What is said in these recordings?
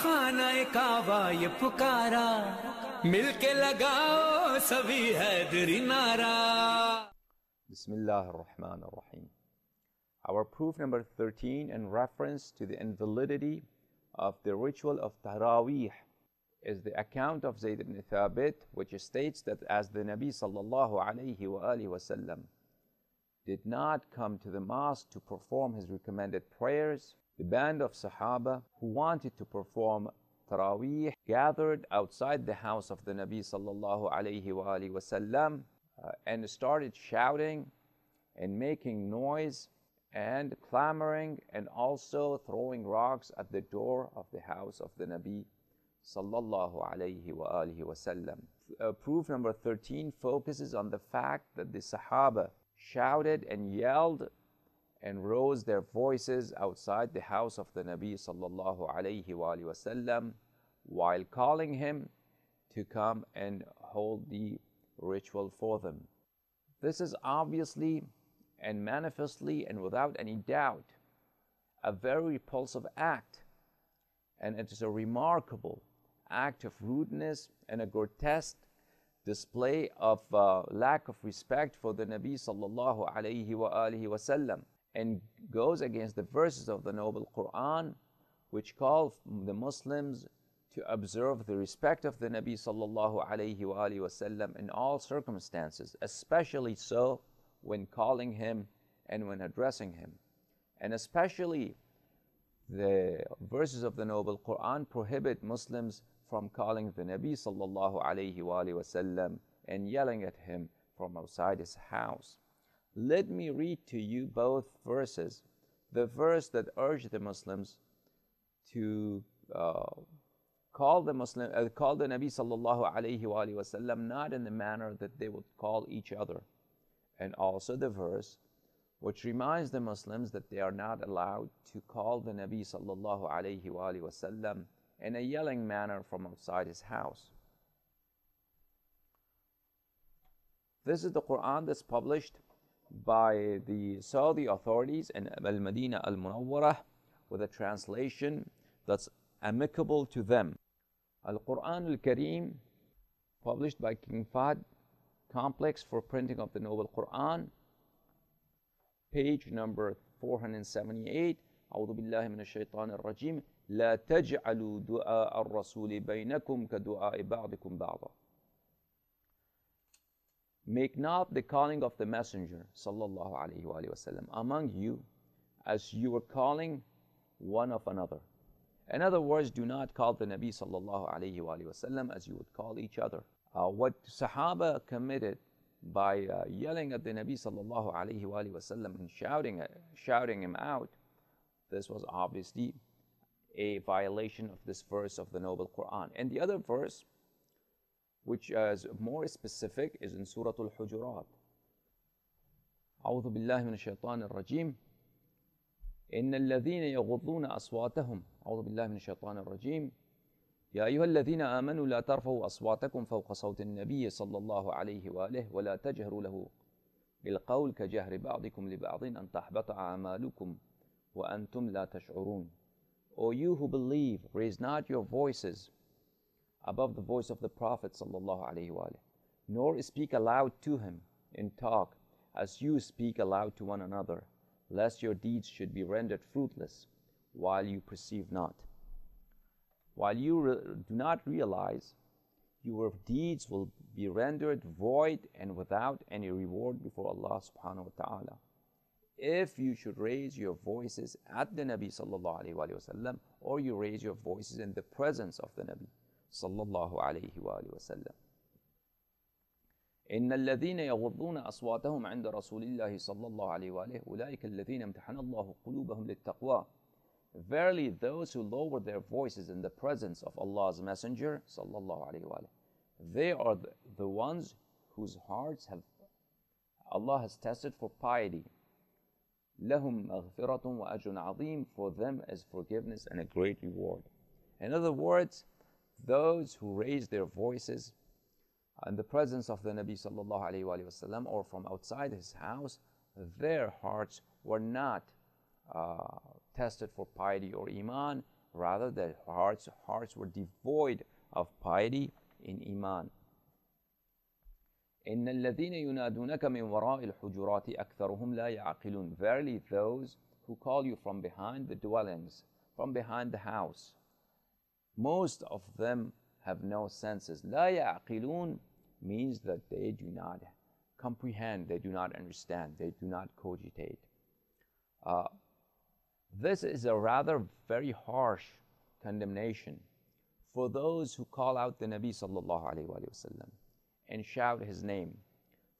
खाना काबा ये पुकारा मिलके Our proof number 13 in reference to the invalidity of the ritual of tarawih is the account of Zayd ibn Thabit which states that as the Nabi sallallahu alayhi wasallam did not come to the mosque to perform his recommended prayers the band of Sahaba who wanted to perform Taraweeh gathered outside the house of the Nabi sallallahu alayhi wa wasallam uh, and started shouting and making noise and clamoring and also throwing rocks at the door of the house of the Nabi sallallahu alayhi wa wasallam. Uh, proof number 13 focuses on the fact that the Sahaba shouted and yelled and rose their voices outside the house of the Nabi sallallahu while calling him to come and hold the ritual for them. This is obviously and manifestly and without any doubt a very repulsive act, and it is a remarkable act of rudeness and a grotesque display of uh, lack of respect for the Nabi sallallahu and goes against the verses of the Noble Quran, which call the Muslims to observe the respect of the Nabi sallallahu alaihi wasallam in all circumstances, especially so when calling him and when addressing him. And especially the verses of the Noble Quran prohibit Muslims from calling the Nabi sallallahu alaihi wasallam and yelling at him from outside his house. Let me read to you both verses. The verse that urged the Muslims to uh, call the Muslim, uh, call the Nabi sallallahu alaihi wasallam not in the manner that they would call each other, and also the verse which reminds the Muslims that they are not allowed to call the Nabi sallallahu alaihi wasallam in a yelling manner from outside his house. This is the Quran that's published by the Saudi authorities in Al Medina Al Munawwarah with a translation that's amicable to them. Al Quran Al Kareem, published by King Fahd, Complex for Printing of the Noble Quran, page number 478. أعوذ al من الشيطان الرجيم لا تجعلوا دعاء الرسول بينكم كدعاء بعضكم بعضا Make not the calling of the Messenger sallallahu alaihi wasallam among you as you were calling one of another. In other words, do not call the Nabi sallallahu alaihi wasallam as you would call each other. Uh, what Sahaba committed by uh, yelling at the Nabi sallallahu alaihi wasallam and shouting uh, shouting him out, this was obviously a violation of this verse of the Noble Quran. And the other verse which is more specific is in Surah Al-Hujurat. أعوذ بالله من الشيطان الرجيم إن الذين يغضون أصواتهم أعوذ بالله من الشيطان الرجيم يا أيها الذين آمنوا لا ترفعوا أصواتكم فوق صوت النبي صلى الله عليه وآله ولا تجهروا له بالقول كجهر بعضكم لبعض أن تحبط أعمالكم وأنتم لا تشعرون Or you who believe, raise not your voices above the voice of the Prophet nor speak aloud to him in talk, as you speak aloud to one another, lest your deeds should be rendered fruitless, while you perceive not. While you do not realize, your deeds will be rendered void and without any reward before Allah subhanahu wa ta'ala. If you should raise your voices at the Nabi sallallahu alayhi wa sallam, or you raise your voices in the presence of the Nabi. صلى الله عليه وآله وسلم. إن الذين يغضون أصواتهم عند رسول الله صلى الله عليه وآله أولئك الذين امتحن الله قلوبهم للتقوى Verily those who lower their voices in the presence of Allah's Messenger صلى الله عليه وآله They are the, the ones whose hearts have Allah has tested for piety لهم مغفرة وأجر عظيم For them is forgiveness and a great reward In other words those who raise their voices in the presence of the Nabi sallallahu or from outside his house, their hearts were not uh, tested for piety or iman. Rather, their hearts hearts were devoid of piety in iman. إن الذين ينادونك من وراء الحجرات أكثرهم لا يعقلون Verily those who call you from behind the dwellings, from behind the house, most of them have no senses. لا يعقلون means that they do not comprehend, they do not understand, they do not cogitate. Uh, this is a rather very harsh condemnation for those who call out the Nabi sallallahu and shout his name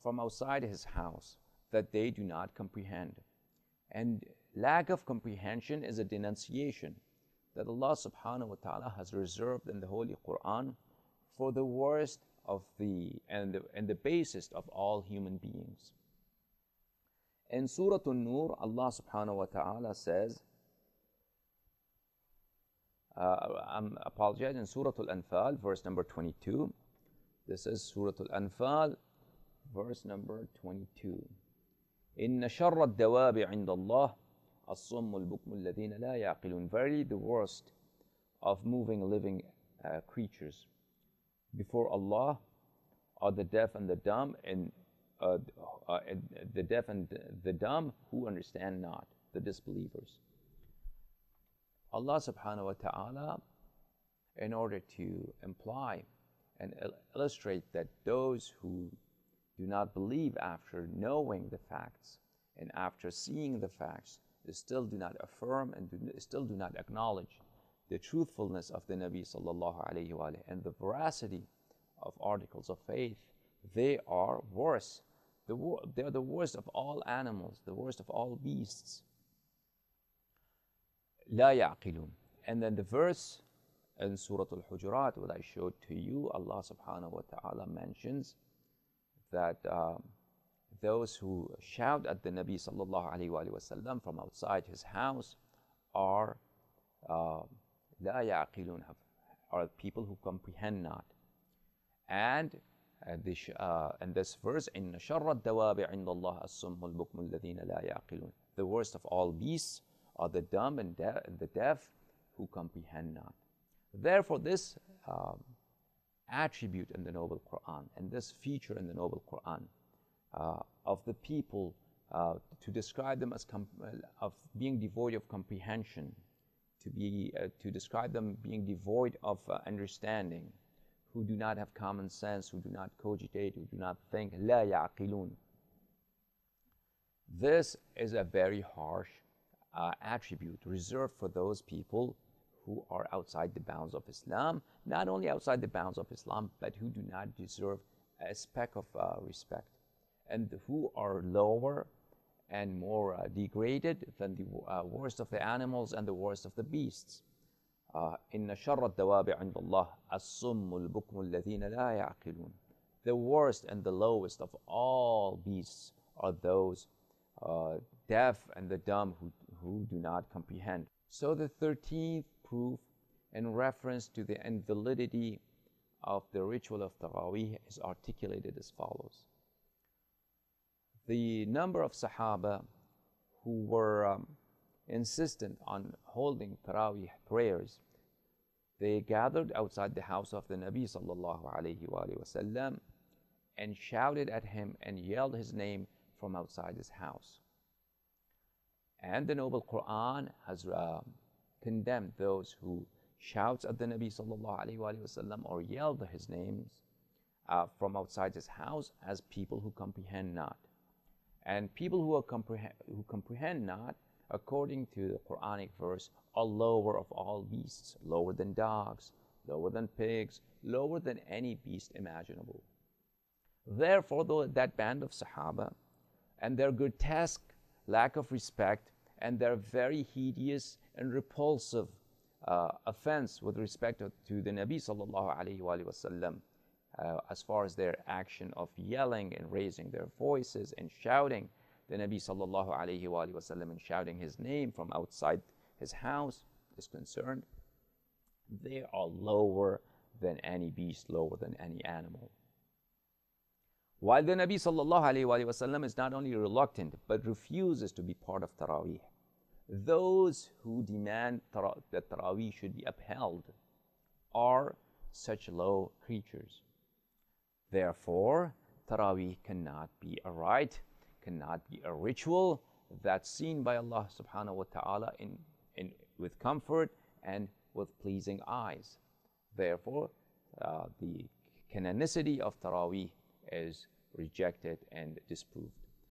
from outside his house that they do not comprehend. And lack of comprehension is a denunciation that Allah subhanahu wa ta'ala has reserved in the Holy Quran for the worst of the and the, and the basest of all human beings. In Surah An-Nur, Allah subhanahu wa ta'ala says, uh, I'm apologizing, in Surah Al-Anfal, verse number 22. This is Surah Al-Anfal, verse number 22. إن شر الدواب عند الله الصم البكم الذين لا يعقلون verily the worst of moving living uh, creatures before Allah are the deaf and the dumb and uh, uh, the deaf and the dumb who understand not the disbelievers Allah subhanahu wa ta'ala in order to imply and illustrate that those who do not believe after knowing the facts and after seeing the facts they still do not affirm and do, still do not acknowledge the truthfulness of the Nabi sallallahu alayhi wa and the veracity of articles of faith. They are worse. The, they are the worst of all animals, the worst of all beasts. لا يعقلون. And then the verse in Surah Al-Hujurat, what I showed to you, Allah subhanahu wa ta'ala mentions that um, those who shout at the Nabi sallallahu from outside his house are uh, are people who comprehend not. And uh, this, uh, and this verse in شر الدواب عند الله السم البكم الذين لا يعقلون the worst of all beasts are the dumb and de- the deaf who comprehend not. Therefore, this um, attribute in the Noble Quran and this feature in the Noble Quran uh, of the people uh, to describe them as uh, of being devoid of comprehension, to be to describe them being devoid of understanding, who do not have common sense, who do not cogitate, who do not think. لا يعقلون. This is a very harsh uh, attribute reserved for those people who are outside the bounds of Islam, not only outside the bounds of Islam, but who do not deserve a speck of uh, respect and who are lower and more uh, degraded than the uh, worst of the animals and the worst of the beasts. إن شر عند الله البكم الذين لا يعقلون The worst and the lowest of all beasts are those uh, deaf and the dumb who, who do not comprehend. So the 13th proof in reference to the invalidity of the ritual of Taraweeh is articulated as follows the number of Sahaba who were um, insistent on holding Taraweeh prayers, they gathered outside the house of the Nabi sallallahu and shouted at him and yelled his name from outside his house. And the Noble Quran has uh, condemned those who shouts at the Nabi sallallahu or yelled his names uh, from outside his house as people who comprehend not. And people who, comprehend, who comprehend not, according to the Quranic verse, are lower of all beasts, lower than dogs, lower than pigs, lower than any beast imaginable. Therefore, though, that band of Sahaba and their grotesque lack of respect and their very hideous and repulsive uh, offense with respect to the Nabi sallallahu alaihi wasallam uh, as far as their action of yelling and raising their voices and shouting the Nabi sallallahu wa sallam and shouting his name from outside his house is concerned, they are lower than any beast, lower than any animal. While the Nabi sallallahu wa sallam is not only reluctant but refuses to be part of Taraweeh, those who demand that Taraweeh should be upheld are such low creatures. Therefore, Taraweeh cannot be a rite, cannot be a ritual that's seen by Allah subhanahu wa ta'ala in, in, with comfort and with pleasing eyes. Therefore, uh, the canonicity of Taraweeh is rejected and disproved.